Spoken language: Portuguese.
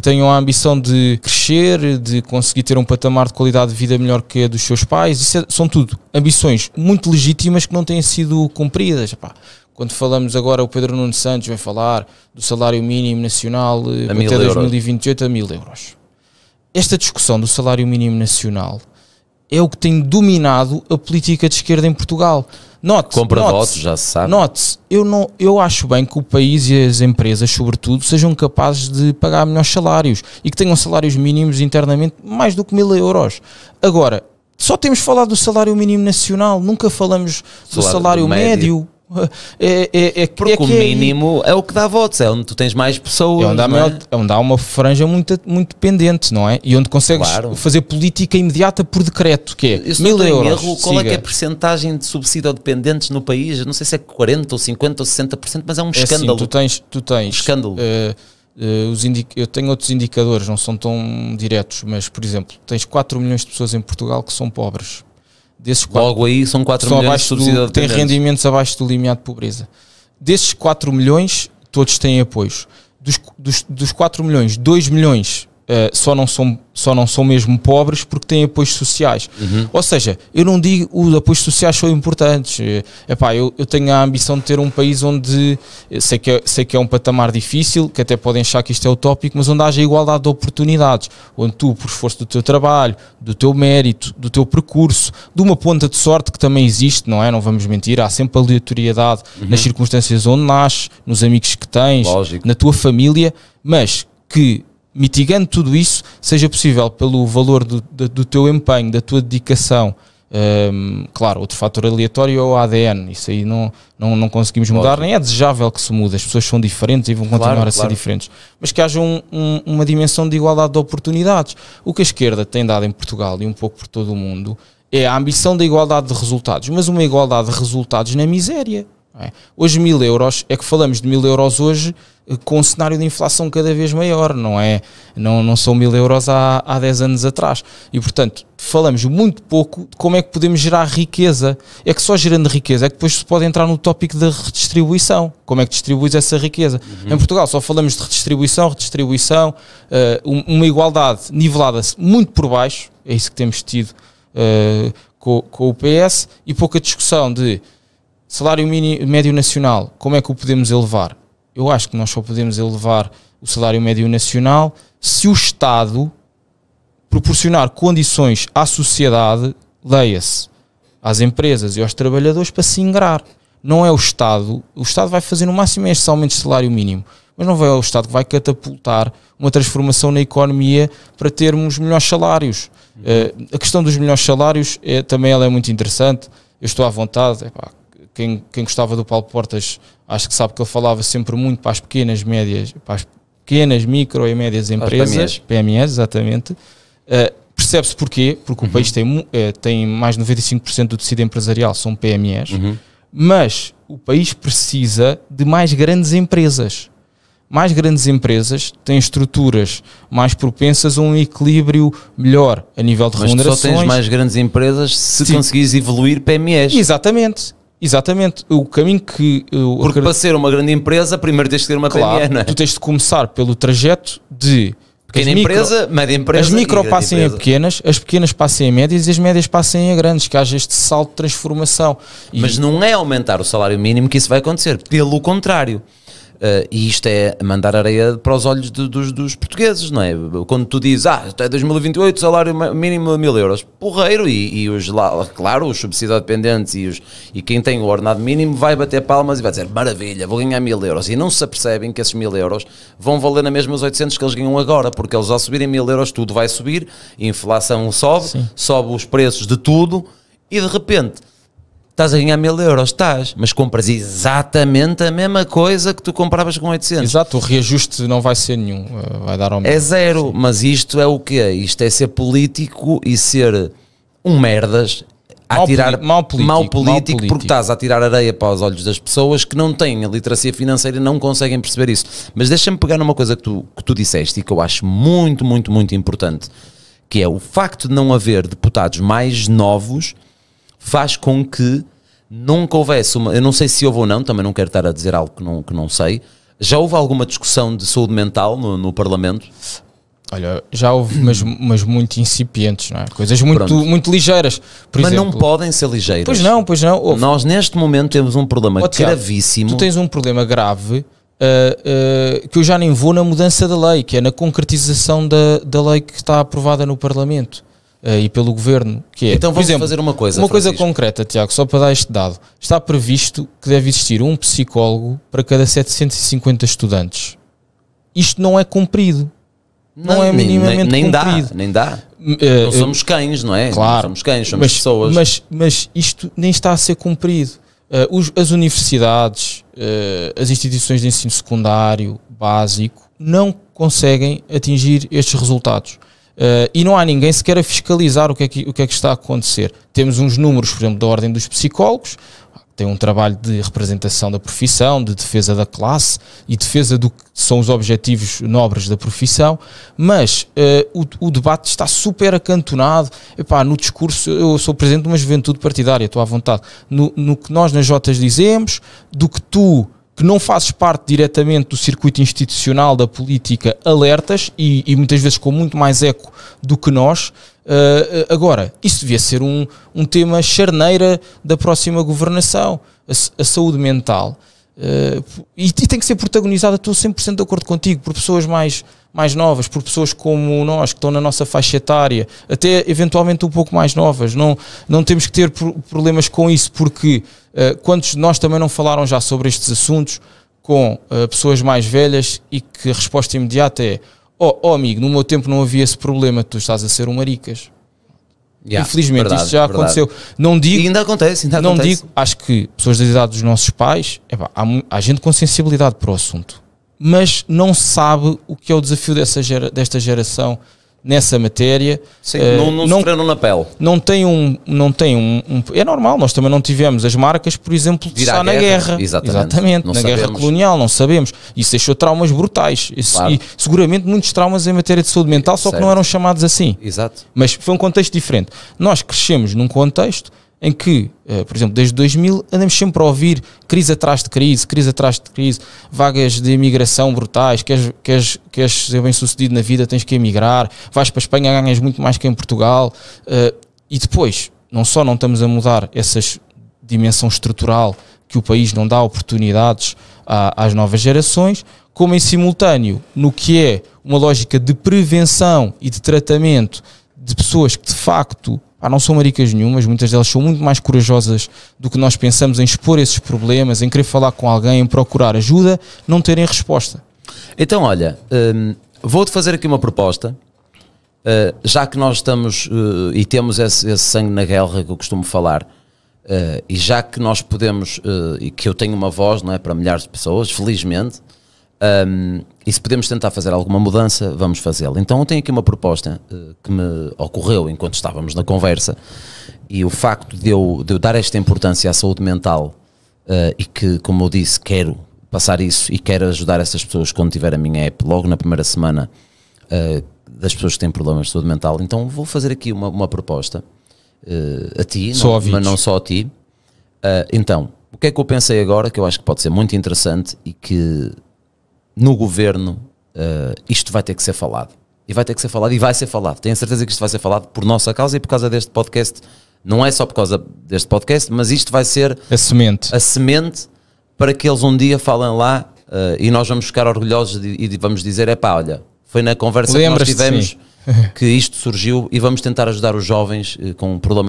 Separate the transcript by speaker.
Speaker 1: que tenham a ambição de crescer, de conseguir ter um patamar de qualidade de vida melhor que a dos seus pais. Isso é, são tudo ambições muito legítimas que não têm sido cumpridas. quando falamos agora, o Pedro Nuno Santos vai falar do salário mínimo nacional eh, até 2028 euros. a mil euros. Esta discussão do salário mínimo nacional é o que tem dominado a política de esquerda em Portugal. Note, Compra note, votos, já se sabe. Note, eu, não, eu acho bem que o país e as empresas, sobretudo, sejam capazes de pagar melhores salários e que tenham salários mínimos internamente mais do que mil euros. Agora, só temos falado do salário mínimo nacional, nunca falamos do salário, salário médio. médio é, é, é, Porque é o é mínimo é... é... o que dá votos, é onde tu tens mais pessoas. É onde há, é? maior, é? onde há uma franja muito, muito pendente, não é? E onde consegues claro. fazer política imediata por decreto, que é Isso mil euros. Erro, qual siga. é que é a
Speaker 2: percentagem de subsídio a dependentes no país? não sei se é 40% ou 50% ou 60%,
Speaker 1: mas é um é assim, escândalo. Assim, tu tens, tu tens um escândalo. Uh, Uh, os eu tenho outros indicadores, não são tão diretos, mas, por exemplo, tens 4 milhões de pessoas em Portugal que são pobres. Desses quatro, Logo aí são 4 milhões abaixo de Tem rendimentos abaixo do limiar de pobreza. Desses 4 milhões, todos têm apoios. Dos, dos, dos 4 milhões, 2 milhões eh, só, não são, só não são mesmo pobres porque têm apoios sociais. Uhum. Ou seja, eu não digo os apoios sociais são importantes. é epá, eu, eu tenho a ambição de ter um país onde eh, sei que, é, sei que é um patamar difícil, que até podem achar que isto é utópico, mas onde haja igualdade de oportunidades, onde tu, por esforço do teu trabalho, do teu mérito, do teu percurso, de uma ponta de sorte que também existe, não é? Não vamos mentir, há sempre aleatoriedade uhum. nas circunstâncias onde nasces, nos amigos que tens, Lógico. na tua família, mas que mitigando tudo isso, seja possível pelo valor do, do teu empenho, da tua dedicação. Um, ehm, claro, outro fator aleatório é o ADN, isso aí não, não, não conseguimos mudar, nem é desejável que se mude, as pessoas são diferentes e vão continuar claro, a claro. ser diferentes, mas que haja um, um, uma dimensão de igualdade de oportunidades. O que a esquerda tem dado em Portugal e um pouco por todo o mundo é a ambição da igualdade de resultados, mas uma igualdade de resultados na miséria. É? Hoje, mil euros, é que falamos de mil euros hoje eh, com um cenário de inflação cada vez maior, não é? Não, não são mil euros há, há 10 anos atrás. E, portanto, falamos muito pouco de como é que podemos gerar riqueza. É que só gerando riqueza é que depois se pode entrar no tópico da redistribuição. Como é que distribuis essa riqueza? Uhum. Em Portugal só falamos de redistribuição, redistribuição, uh, uma igualdade nivelada muito por baixo, é isso que temos tido uh, eh, com, com o PS, e pouca discussão de Salário mínimo, médio nacional, como é que o podemos elevar? Eu acho que nós só podemos elevar o salário médio nacional se o Estado proporcionar condições à sociedade, leia-se, às empresas e aos trabalhadores para se ingrar. Não é o Estado, o Estado vai fazer no máximo este aumento de salário mínimo, mas não é o Estado que vai catapultar uma transformação na economia para termos melhores salários. Uh, a questão dos melhores salários é, também ela é muito interessante. Eu estou à vontade, pá, quem, quem gostava do Paulo Portas acho que sabe que ele falava sempre muito para as pequenas, médias, para as pequenas, micro e médias empresas, PMEs. PMEs, exatamente. Uh, Percebe-se porquê, porque uhum. o país tem, uh, tem mais de 95% do tecido empresarial são PMEs, uhum. mas o país precisa de mais grandes empresas. Mais grandes empresas têm estruturas mais propensas a um equilíbrio melhor a nível de mas remunerações. Mas só tens mais grandes empresas se Sim. conseguires evoluir PMEs. Exatamente. Exatamente, o caminho que. Eu Porque acredito... para ser uma grande empresa, primeiro tens de ter uma claro, PME, não é? Tu tens de começar pelo trajeto de. Pequena micro, empresa, média empresa. As micro passem a pequenas, as pequenas passem a médias e as médias passem a grandes, que haja este salto de transformação. E... Mas não é aumentar o salário mínimo que isso vai acontecer,
Speaker 2: pelo contrário. Uh, e isto é mandar areia para os olhos de, dos, dos, portugueses, não é? Quando tu dizes, ah, até 2028 salário mínimo a mil euros, porreiro, e, e os lá, claro, os subsidiados dependentes e, os, e quem tem o ordenado mínimo vai bater palmas e vai dizer, maravilha, vou ganhar mil euros. E não se apercebem que esses mil euros vão valer na mesma os 800 que eles ganham agora, porque eles ao subirem mil euros tudo vai subir, inflação sobe, Sim. sobe os preços de tudo, e de repente estás a ganhar mil euros, estás, mas compras exatamente a mesma coisa que tu compravas com 800. Exato, o reajuste não vai ser nenhum, eh, vai dar ao mesmo. É zero, Sim. mas isto é o quê? Isto é ser político e ser um merdas a mal tirar mal, político, mal, político, mal político, porque estás a tirar areia para os olhos das pessoas que não têm a literacia financeira e não conseguem perceber isso. Mas deixa-me pegar numa coisa que tu, que tu disseste e que eu acho muito, muito, muito importante, que é o facto de não haver deputados mais novos faz com que nunca houvesse uma. Eu não sei se houve ou não, também não quero estar a dizer algo que não, que não sei. Já houve alguma discussão de saúde mental no, no Parlamento?
Speaker 1: Olha, já houve, mas, mas muito incipientes, não é? Coisas muito, muito ligeiras. mas exemplo. não podem ser
Speaker 2: ligeiras. Pois não, pois não. Nós neste
Speaker 1: momento temos um problema oh, gravíssimo. Tu tens um problema grave Uh, uh, que eu já nem vou na mudança da lei, que é na concretização da, da lei que está aprovada no Parlamento. Eh, e pelo governo, que é, então vamos exemplo, fazer uma coisa, uma Francisco. coisa concreta, Tiago, só para dar este dado. Está previsto que deve existir um psicólogo para cada 750 estudantes. Isto não é cumprido. Não, não é minimamente nem, nem cumprido. Dá, nem dá. Uh, não somos cães, não é? Claro. Não somos cães, somos mas, pessoas. Mas, mas isto nem está a ser cumprido. Uh, os, as universidades, uh, as instituições de ensino secundário, básico, não conseguem atingir estes resultados. Uh, e não há ninguém sequer a fiscalizar o que, é que, o que é que está a acontecer. Temos uns números, por exemplo, da ordem dos psicólogos, tem um trabalho de representação da profissão, de defesa da classe e defesa do que são os objetivos nobres da profissão, mas uh, o, o, debate está super acantonado. Epá, no discurso, eu sou presidente de uma juventude partidária, estou à vontade. No, no que nós nas Jotas dizemos, do que tu que não fazes parte diretamente do circuito institucional da política, alertas e, e muitas vezes com muito mais eco do que nós. Uh, agora, isso devia ser um, um tema charneira da próxima governação, a, a saúde mental. Uh, e, e, tem que ser protagonizada, estou 100% de acordo contigo, por pessoas mais, mais novas, por pessoas como nós, que estão na nossa faixa etária, até eventualmente um pouco mais novas. Não, não temos que ter problemas com isso, porque uh, quantos de nós também não falaram já sobre estes assuntos com uh, pessoas mais velhas e que a resposta imediata é: oh, oh, amigo, no meu tempo não havia esse problema, tu estás a ser um maricas.
Speaker 2: Yeah, Infelizmente, verdade, isso já verdade. aconteceu.
Speaker 1: Não digo. E ainda acontece, ainda Não acontece. digo, acho que pessoas da idade dos nossos pais, há, há gente com sensibilidade para o assunto, mas não sabe o que é o desafio dessa gera, desta geração nessa matéria. Sim, uh, não, não, não na pele. Não tem, um, não tem um, um, É normal, nós também não tivemos as marcas, por exemplo, Virar só guerra, na guerra. Exatamente. exatamente na sabemos. guerra colonial, não sabemos. Isso deixou traumas brutais. Isso, claro. E seguramente muitos traumas em matéria de saúde mental, só certo. que não eram chamados assim. Exato. Mas foi um contexto diferente. Nós crescemos num contexto em que, eh, por exemplo, desde 2000 andamos sempre a ouvir crise atrás de crise, crise atrás de crise, vagas de imigração brutais, queres, queres, queres ser bem sucedido na vida, tens que emigrar, vais para a Espanha, ganhas muito mais que em Portugal, eh, e depois, não só não estamos a mudar essa dimensão estrutural que o país não dá oportunidades às novas gerações, como em simultâneo, no que é uma lógica de prevenção e de tratamento de pessoas que de facto Pá, não são maricas nenhumas, muitas delas são muito mais corajosas do que nós pensamos em expor esses problemas, em querer falar com alguém, em procurar ajuda, não terem resposta.
Speaker 2: Então, olha, hum, vou-te fazer aqui uma proposta. Uh, já que nós estamos uh, e temos esse, esse, sangue na guerra que eu costumo falar, uh, e já que nós podemos, uh, e que eu tenho uma voz não é, para milhares de pessoas, felizmente, um, e se podemos tentar fazer alguma mudança, vamos fazê-la. Então, eu tenho aqui uma proposta uh, que me ocorreu enquanto estávamos na conversa, e o facto de eu, de eu dar esta importância à saúde mental uh, e que, como eu disse, quero passar isso e quero ajudar essas pessoas quando tiver a minha app, logo na primeira semana, uh, das pessoas que têm problemas de saúde mental. Então, vou fazer aqui uma, uma proposta a ti, não, mas não só a ti. então, o que é que eu pensei agora que eu acho que pode ser muito interessante e que no governo uh, isto vai ter que ser falado. E vai ter que ser falado e vai ser falado. Tenho a certeza que isto vai ser falado por nossa causa e por causa deste podcast. Não é só por causa deste podcast, mas isto vai ser a semente, a semente para que eles um dia falem lá uh, e nós vamos ficar orgulhosos de, e vamos dizer: é pá, olha, foi na conversa que nós tivemos que isto surgiu e vamos tentar ajudar os jovens uh, com um problema.